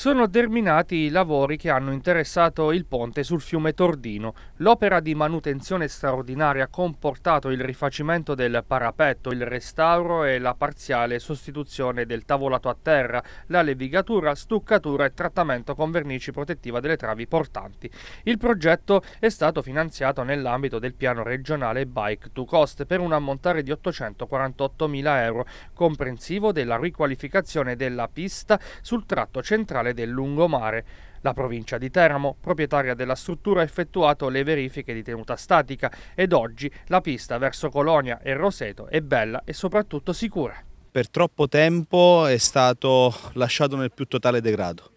sono terminati i lavori che hanno interessato il ponte sul fiume Tordino. L'opera di manutenzione straordinaria ha comportato il rifacimento del parapetto, il restauro e la parziale sostituzione del tavolato a terra, la levigatura, stuccatura e trattamento con vernici protettiva delle travi portanti. Il progetto è stato finanziato nell'ambito del piano regionale Bike to Cost per un ammontare di 848.000 euro, comprensivo della riqualificazione della pista sul tratto centrale Comunale del Lungomare. La provincia di Teramo, proprietaria della struttura, ha effettuato le verifiche di tenuta statica ed oggi la pista verso Colonia e Roseto è bella e soprattutto sicura. Per troppo tempo è stato lasciato nel più totale degrado.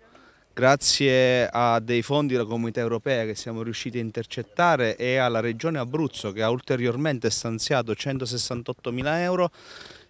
Grazie a dei fondi della comunità europea che siamo riusciti a intercettare e alla regione Abruzzo che ha ulteriormente stanziato 168 mila euro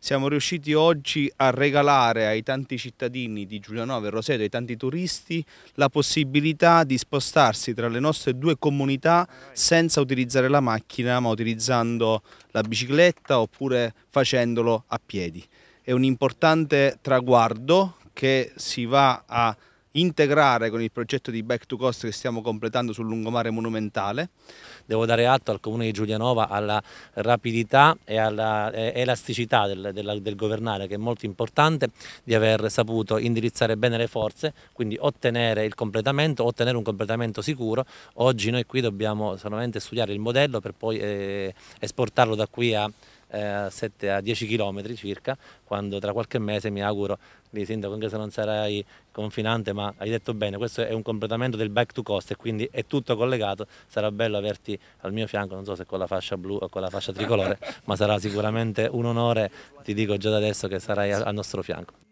siamo riusciti oggi a regalare ai tanti cittadini di Giulianova e Roseto, ai tanti turisti, la possibilità di spostarsi tra le nostre due comunità senza utilizzare la macchina ma utilizzando la bicicletta oppure facendolo a piedi. È un importante traguardo che si va a integrare con il progetto di Back to Coast che stiamo completando sul lungomare monumentale. Devo dare atto al comune di Giulianova alla rapidità e all'elasticità del, del, del governare che è molto importante di aver saputo indirizzare bene le forze, quindi ottenere il completamento, ottenere un completamento sicuro. Oggi noi qui dobbiamo solamente studiare il modello per poi eh, esportarlo da qui a eh, 7 a 10 km circa, quando tra qualche mese mi auguro, lì Sindaco, anche se non sarai confinante, ma hai detto bene, questo è un completamento del back to cost e quindi è tutto collegato, sarà bello averti al mio fianco, non so se con la fascia blu o con la fascia tricolore, ma sarà sicuramente un onore, ti dico già da adesso che sarai al nostro fianco.